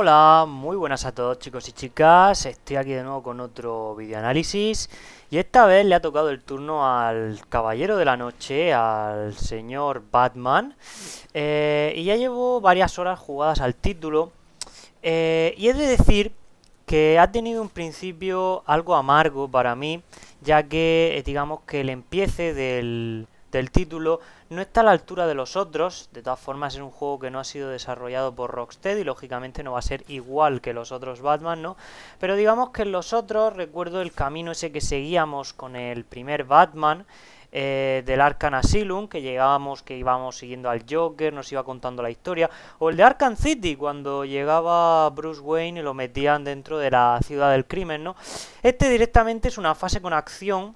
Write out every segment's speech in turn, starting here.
Hola, muy buenas a todos chicos y chicas, estoy aquí de nuevo con otro videoanálisis y esta vez le ha tocado el turno al Caballero de la Noche, al señor Batman eh, y ya llevo varias horas jugadas al título eh, y he de decir que ha tenido un principio algo amargo para mí ya que eh, digamos que el empiece del del título, no está a la altura de los otros, de todas formas es un juego que no ha sido desarrollado por Y lógicamente no va a ser igual que los otros Batman, ¿no? Pero digamos que en los otros recuerdo el camino ese que seguíamos con el primer Batman, eh, del Arkham Asylum, que llegábamos, que íbamos siguiendo al Joker, nos iba contando la historia, o el de Arkham City, cuando llegaba Bruce Wayne y lo metían dentro de la ciudad del crimen, ¿no? Este directamente es una fase con acción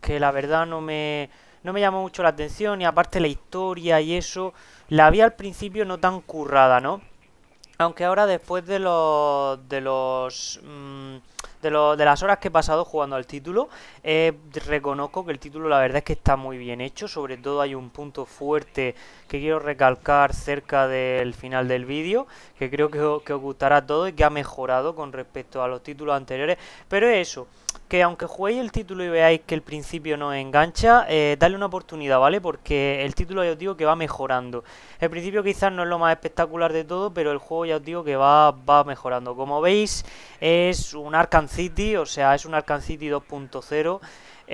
que la verdad no me no me llamó mucho la atención y aparte la historia y eso la vi al principio no tan currada, ¿no? Aunque ahora después de los de los mm, de, las horas que he pasado jugando al título, eh, reconozco que el título la verdad es que está muy bien hecho, sobre todo hay un punto fuerte que quiero recalcar cerca del final del vídeo, que creo que, que os gustará a y que ha mejorado con respecto a los títulos anteriores, pero es eso, que aunque juguéis el título y veáis que el principio no engancha, eh, dale una oportunidad, ¿vale? Porque el título ya os digo que va mejorando. El principio quizás no es lo más espectacular de todo, pero el juego ya os digo que va, va mejorando. Como veis, es un Arkham City, o sea, es un Arkham City 2.0.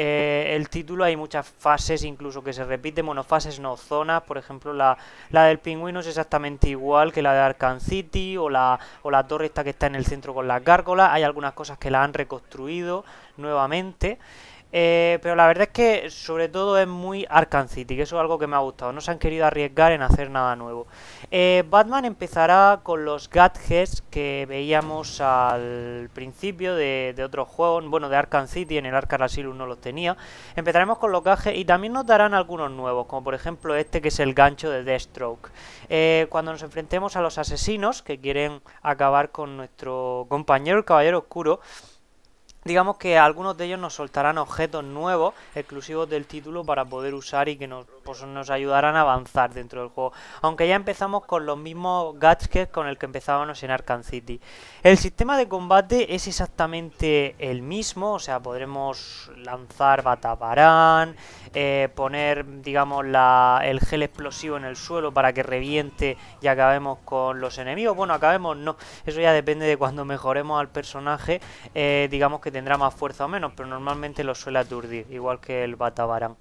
Eh, el título hay muchas fases incluso que se repiten, monofases no, zonas, por ejemplo, la, la del pingüino es exactamente igual que la de Arkham City o la, o la torre esta que está en el centro con las gárgolas, hay algunas cosas que la han reconstruido nuevamente. Eh, pero la verdad es que sobre todo es muy Arkham City, que eso es algo que me ha gustado. No se han querido arriesgar en hacer nada nuevo. Eh, Batman empezará con los gadgets que veíamos al principio de, otro otros juegos. Bueno, de Arkham City, en el Arkham Asylum no los tenía. Empezaremos con los gadgets y también nos darán algunos nuevos, como por ejemplo este que es el gancho de Deathstroke. Eh, cuando nos enfrentemos a los asesinos que quieren acabar con nuestro compañero, el Caballero Oscuro, digamos que algunos de ellos nos soltarán objetos nuevos exclusivos del título para poder usar y que nos, pues, nos ayudarán a avanzar dentro del juego. Aunque ya empezamos con los mismos gadgets con el que empezábamos en Arkham City. El sistema de combate es exactamente el mismo, o sea, podremos lanzar bataparán, eh, poner, digamos, el gel explosivo en el suelo para que reviente y acabemos con los enemigos. Bueno, acabemos no, eso ya depende de cuando mejoremos al personaje, eh, digamos que tendrá más fuerza o menos, pero normalmente lo suele aturdir, igual que el batabarán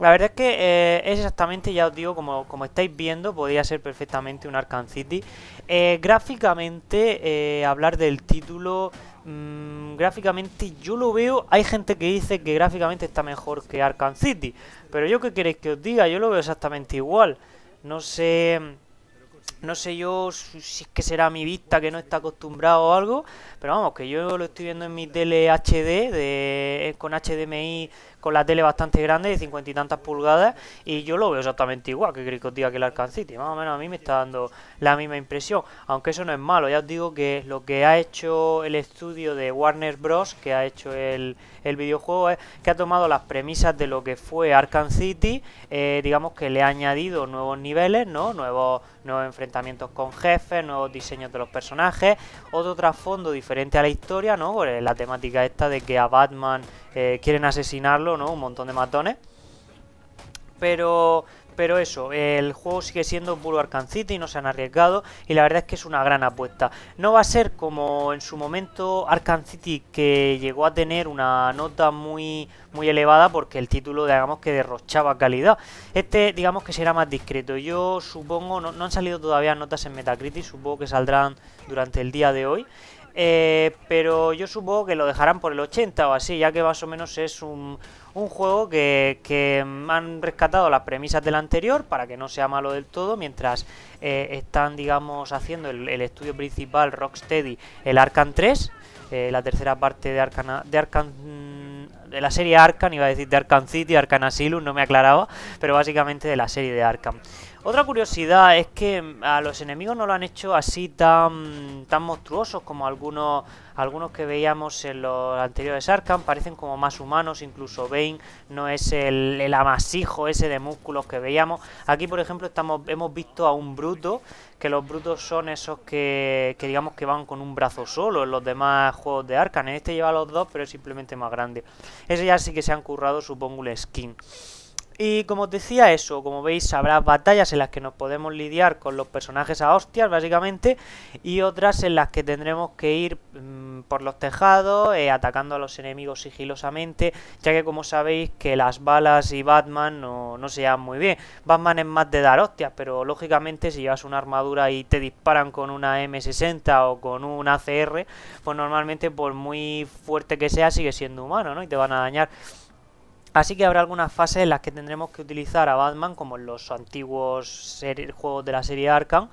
La verdad es que eh, es exactamente, ya os digo, como, como estáis viendo, podría ser perfectamente un Arkham City. Eh, gráficamente, eh, hablar del título, mm, gráficamente yo lo veo, hay gente que dice que gráficamente está mejor que Arkham City, pero yo qué queréis que os diga, yo lo veo exactamente igual. No sé no sé yo si es que será mi vista que no está acostumbrado o algo, pero vamos, que yo lo estoy viendo en mi tele HD, de, eh, con HDMI, con la tele bastante grande, de cincuenta y tantas pulgadas, y yo lo veo exactamente igual que Cricos diga que el City. Más o menos a mí me está dando la misma impresión, aunque eso no es malo. Ya os digo que lo que ha hecho el estudio de Warner Bros., que ha hecho el, el videojuego, es que ha tomado las premisas de lo que fue Arkham City, eh, digamos que le ha añadido nuevos niveles, ¿no? Nuevos nuevos enfrentamientos con jefes, nuevos diseños de los personajes, otro trasfondo diferente a la historia, ¿no? Por pues la temática esta de que a Batman eh, quieren asesinarlo, ¿no? Un montón de matones. Pero pero eso, el juego sigue siendo puro Arcan City, no se han arriesgado y la verdad es que es una gran apuesta. No va a ser como en su momento Arkham City que llegó a tener una nota muy, muy elevada porque el título digamos que derrochaba calidad. Este digamos que será más discreto. Yo supongo, no, no han salido todavía notas en Metacritic, supongo que saldrán durante el día de hoy. Eh, pero yo supongo que lo dejarán por el 80 o así, ya que más o menos es un, juego que, han rescatado las premisas del anterior para que no sea malo del todo, mientras eh, están, digamos, haciendo el, estudio principal Rocksteady, el Arkham 3, eh, la tercera parte de Arcana De mm, de la serie Arkham, iba a decir de Arkham City, Arkham Asylum, no me aclaraba, pero básicamente de la serie de Arkham. Otra curiosidad es que mm, a los enemigos no lo han hecho así tan, tan monstruosos como algunos, algunos que veíamos en los anteriores Arkham. Parecen como más humanos, incluso Bane no es el, amasijo ese de músculos que veíamos. Aquí, por ejemplo, estamos, hemos visto a un bruto, que los brutos son esos que, que digamos que van con un brazo solo en los demás juegos de Arkham. En este lleva los dos, pero es simplemente más grande. Ese ya sí que se han currado, supongo, el skin. Y como os decía eso, como veis habrá batallas en las que nos podemos lidiar con los personajes a hostias básicamente y otras en las que tendremos que ir mm, por los tejados eh, atacando a los enemigos sigilosamente ya que como sabéis que las balas y Batman no, no se llevan muy bien. Batman es más de dar hostias pero lógicamente si llevas una armadura y te disparan con una M60 o con un ACR pues normalmente por muy fuerte que sea sigue siendo humano ¿no? y te van a dañar Así que habrá algunas fases en las que tendremos que utilizar a Batman, como en los antiguos juegos de la serie Arkham,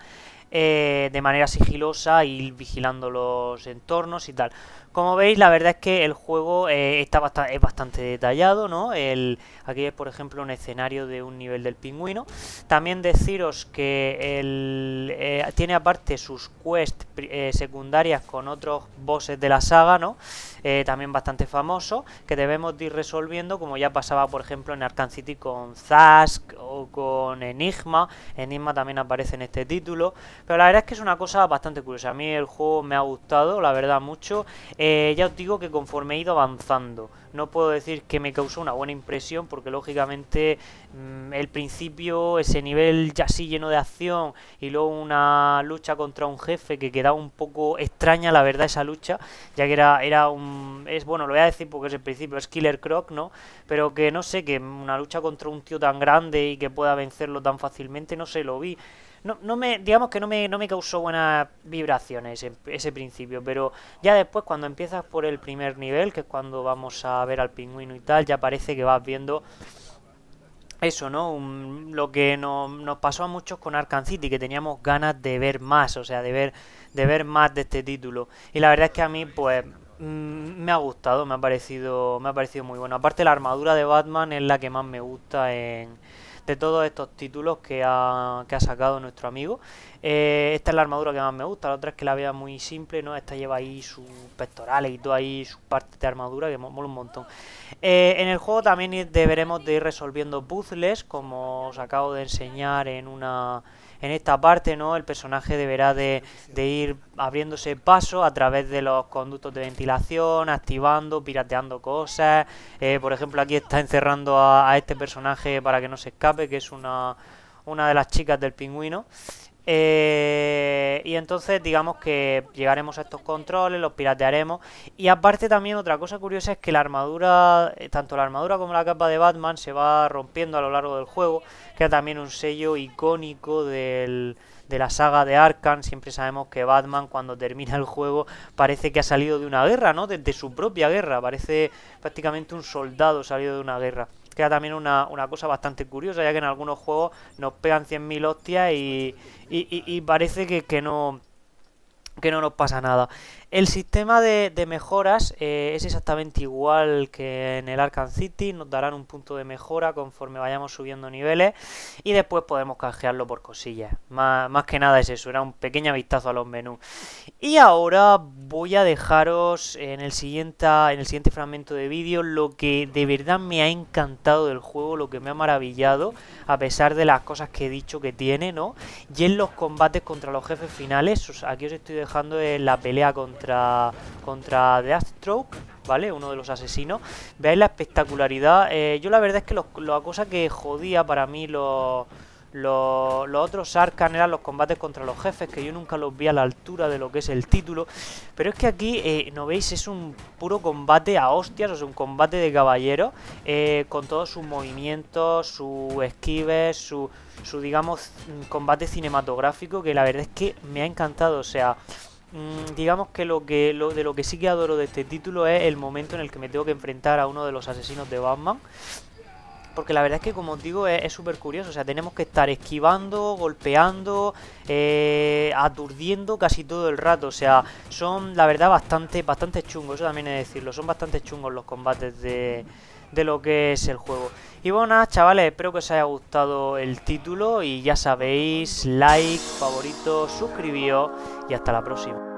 eh, de manera sigilosa, y vigilando los entornos y tal. Como veis, la verdad es que el juego eh, está bastante es bastante detallado, ¿no? aquí es, por ejemplo, un escenario de un nivel del pingüino. También deciros que eh, tiene aparte sus quests secundarias con otros bosses de la saga, ¿no? también bastante famoso, que debemos ir resolviendo, como ya pasaba, por ejemplo, en Arkham City con Zask o con Enigma. Enigma también aparece en este título pero la verdad es que es una cosa bastante curiosa. A mí el juego me ha gustado, la verdad, mucho. Eh, ya os digo que conforme he ido avanzando, no puedo decir que me causó una buena impresión, porque lógicamente mm, el principio, ese nivel ya así lleno de acción, y luego una lucha contra un jefe que quedaba un poco extraña, la verdad, esa lucha, ya que era, era un. Es bueno, lo voy a decir porque es el principio, es Killer Croc, ¿no? Pero que no sé, que una lucha contra un tío tan grande y que pueda vencerlo tan fácilmente, no sé, lo vi no, me, digamos que no me, no me causó buenas vibraciones ese principio, pero ya después cuando empiezas por el primer nivel, que es cuando vamos a ver al pingüino y tal, ya parece que vas viendo eso, ¿no? lo que no, nos pasó a muchos con Arkham City, que teníamos ganas de ver más, o sea, de ver, de ver más de este título. Y la verdad es que a mí, pues, Mm, me ha gustado, me ha parecido, me ha parecido muy bueno. Aparte la armadura de Batman es la que más me gusta en, de todos estos títulos que ha, que ha sacado nuestro amigo. Eh, esta es la armadura que más me gusta, la otra es que la vea muy simple, ¿no? Esta lleva ahí sus pectorales y todo ahí, sus partes de armadura, que mola un montón. Eh, en el juego también deberemos de ir resolviendo puzzles, como os acabo de enseñar en una en esta parte, ¿no? El personaje deberá de, ir abriéndose paso a través de los conductos de ventilación, activando, pirateando cosas. Eh, por ejemplo, aquí está encerrando a, este personaje para que no se escape, que es una, una de las chicas del pingüino. Eh, y entonces digamos que llegaremos a estos controles, los piratearemos. Y aparte también otra cosa curiosa es que la armadura, eh, tanto la armadura como la capa de Batman se va rompiendo a lo largo del juego, que es también un sello icónico del, de la saga de Arkham. Siempre sabemos que Batman cuando termina el juego parece que ha salido de una guerra, ¿no? Desde su propia guerra, parece prácticamente un soldado salido de una guerra queda también una, cosa bastante curiosa, ya que en algunos juegos nos pegan 100.000 hostias y, y, parece que, no que no nos pasa nada. El sistema de, mejoras eh, es exactamente igual que en el Arkham City, nos darán un punto de mejora conforme vayamos subiendo niveles y después podemos canjearlo por cosillas. Más, que nada es eso, era un pequeño vistazo a los menús. Y ahora voy a dejaros en el siguiente, en el siguiente fragmento de vídeo lo que de verdad me ha encantado del juego, lo que me ha maravillado, a pesar de las cosas que he dicho que tiene, ¿no? Y en los combates contra los jefes finales, aquí os estoy dejando eh, la pelea contra contra, contra Deathstroke, ¿vale? Uno de los asesinos. Veáis la espectacularidad. Eh, yo la verdad es que la cosa que jodía para mí los... Los, otros Arcan eran los combates contra los jefes, que yo nunca los vi a la altura de lo que es el título. Pero es que aquí, eh, no veis, es un puro combate a hostias, o sea, un combate de caballero eh, con todos sus movimientos, sus esquives, su, su, digamos, mm, combate cinematográfico, que la verdad es que me ha encantado, o sea... Mm, digamos que lo que lo, de lo que sí que adoro de este título es el momento en el que me tengo que enfrentar a uno de los asesinos de Batman. Porque la verdad es que, como os digo, es súper curioso. O sea, tenemos que estar esquivando, golpeando, eh, aturdiendo casi todo el rato. O sea, son, la verdad, bastante, bastante chungos. Eso también es decirlo. Son bastante chungos los combates de, de lo que es el juego. Y bueno, chavales, espero que os haya gustado el título y ya sabéis, like, favorito, suscribíos y hasta la próxima.